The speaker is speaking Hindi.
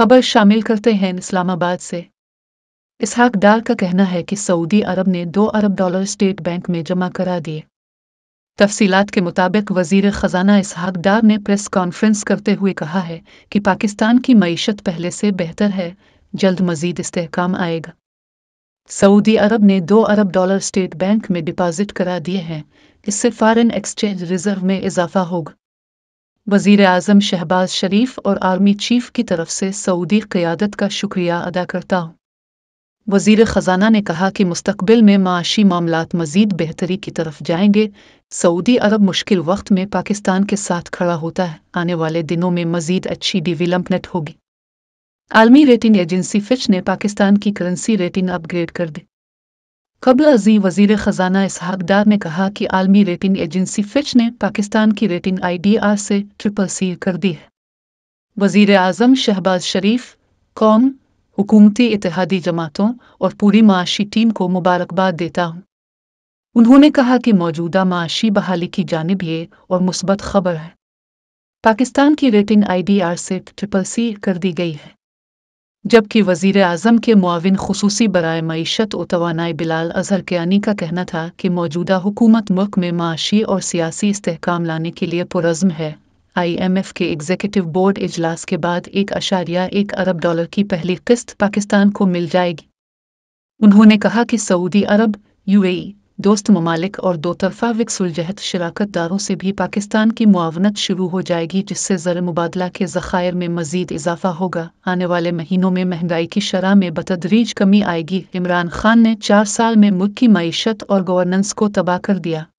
खबर शामिल करते हैं इस्लामाबाद से इसहाक डार का कहना है कि सऊदी अरब ने दो अरब डॉलर स्टेट बैंक में जमा करा दिए तफसीलात के मुताबिक वजीर ख़जाना इसहाक डार ने प्रेस कॉन्फ्रेंस करते हुए कहा है कि पाकिस्तान की मीशत पहले से बेहतर है जल्द मजीद इस्तेकाम आएगा सऊदी अरब ने दो अरब डॉलर स्टेट बैंक में डिपॉजिट करा दिए हैं इससे फॉरेन एक्सचेंज रिजर्व में इजाफा होगा वजीर अजम शहबाज शरीफ और आर्मी चीफ की तरफ से सऊदी क़्यादत का शुक्रिया अदा करता हूँ वजीर ख़जाना ने कहा कि मुस्तबिल में माशी मामला मजीद बेहतरी की तरफ जाएंगे सऊदी अरब मुश्किल वक्त में पाकिस्तान के साथ खड़ा होता है आने वाले दिनों में मजीद अच्छी डिवेलपमेंट होगी आलमी रेटिंग एजेंसी फिच ने पाकिस्तान की करेंसी रेटिंग अपग्रेड कर दी कबल अजी वजीर खजाना इसहाकदार ने कहा कि आलमी रेटिंग एजेंसी फिच ने पाकिस्तान की रेटिंग आई डी आर से ट्रिपल सी कर दी है वजीर अजम शहबाज शरीफ कौम हुकूमती इतिहादी जमातों और पूरी माशी टीम को मुबारकबाद देता हूँ उन्होंने कहा कि मौजूदा माशी बहाली की जानब ये और मुस्बत खबर है पाकिस्तान की रेटिंग आई डी आर से ट्रिपल सी कर दी गई है जबकि वजीर अजम के मुआवन खसूसी बरए मीशत व तोानाई बिलाल अजहर कियानी का कहना था कि मौजूदा हुकूमत मुल्क में माशी और सियासी इसकाम लाने के लिए पुरज़म है आई एम एफ के एग्जीक्यूटिव बोर्ड इजलास के बाद एक अशारिया एक अरब डॉलर की पहली किस्त पाकिस्तान को मिल जाएगी उन्होंने कहा कि सऊदी अरब यू ए दोस्त ममालिक और दोतरफा विक जहत शराकत दारों से भी पाकिस्तान की मुआवनत शुरू हो जाएगी जिससे ज़र मुबादला के ज़खायर में मजीद इजाफा होगा आने वाले महीनों में महंगाई की शराह में बतदरीज कमी आएगी इमरान खान ने चार साल में मुल्क की मीशत और गवर्नेंस को तबाह कर दिया